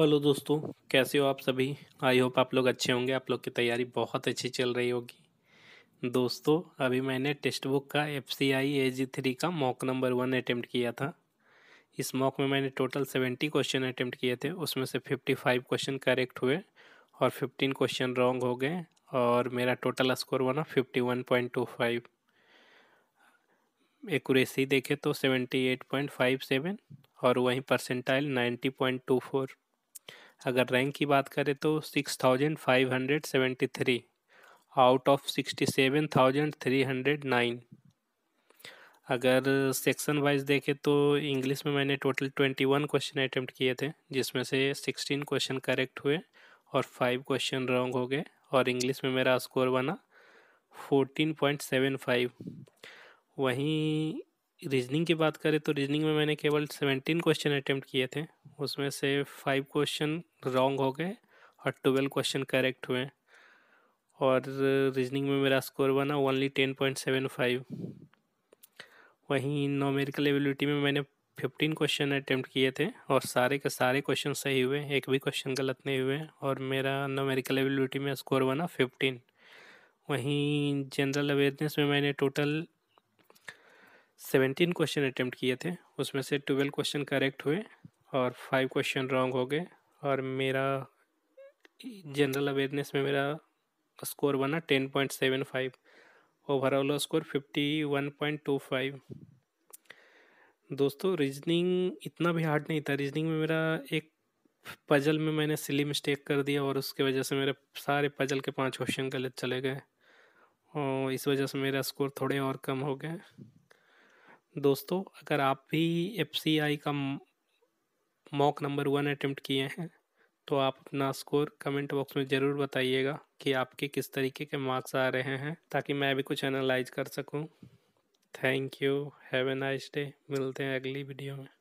hello दोस्तों कैसे हो आप सभी आई होप आप लोग अच्छे होंगे आप लोग की तैयारी बहुत अच्छी चल रही होगी दोस्तों अभी मैंने टेक्स्ट बुक का F C I A G three का मॉक नंबर वन अटैम्प्ट किया था इस मॉक में मैंने टोटल सेवेंटी क्वेश्चन अटैम्प्ट किए थे उसमें से फिफ्टी फाइव क्वेश्चन करेक्ट हुए और फिफ्टीन क्वेश्चन रॉन्ग हो गए और मेरा टोटल स्कोर बना fifty one point two five accuracy देखे तो seventy eight point five seven और वहीं percentile ninety point two four अगर रैंक की बात करें तो six thousand five hundred seventy three out of sixty seven thousand three hundred nine अगर सेक्शन वाइज देखें तो इंग्लिश में मैंने total twenty one question attempt किए थे जिसमें से सिक्सटीन क्वेश्चन करेक्ट हुए और फाइव क्वेश्चन रॉन्ग हो गए और इंग्लिश में मेरा स्कोर बना फोर्टीन पॉइंट सेवन फाइव वहीं रीजनिंग की बात करें तो रीजनिंग में मैंने केवल सेवेंटीन क्वेश्चन अटैम्प्ट किए थे उसमें से फाइव क्वेश्चन रॉन्ग हो गए और ट्वेल्व क्वेश्चन करेक्ट हुए और रीजनिंग में मेरा स्कोर बना only ten point seven five वहीं नोमेरिकल एबिलिटी में मैंने फिफ्टीन क्वेश्चन अटैम्प्ट किए थे और सारे के सारे क्वेश्चन सही हुए एक भी क्वेश्चन गलत नहीं हुए और मेरा नोमेरिकल एबिलिटी में स्कोर बना फिफ्टीन वहीं जनरल अवेयरनेस में मैंने टोटल सेवेंटीन क्वेश्चन अटैम्प्ट किए थे उसमें से ट्वेल्व क्वेश्चन करेक्ट हुए और फाइव क्वेश्चन रॉन्ग हो गए और मेरा जनरल अवेयरनेस में मेरा स्कोर बना ten point seven five overall score fifty one point two five दोस्तों रीजनिंग इतना भी हार्ड नहीं था रीजनिंग में मेरा एक पजल में मैंने सिली मिस्टेक कर दिया और उसके वजह से मेरे सारे पजल के पांच क्वेश्चन गलत चले गए और इस वजह से मेरा स्कोर थोड़े और कम हो गए दोस्तों अगर आप भी एफ का मॉक नंबर वन अटैम्प्ट किए हैं तो आप अपना स्कोर कमेंट बॉक्स में ज़रूर बताइएगा कि आपके किस तरीके के मार्क्स आ रहे हैं ताकि मैं भी कुछ एनालाइज कर सकूं thank you have a nice day मिलते हैं अगली वीडियो में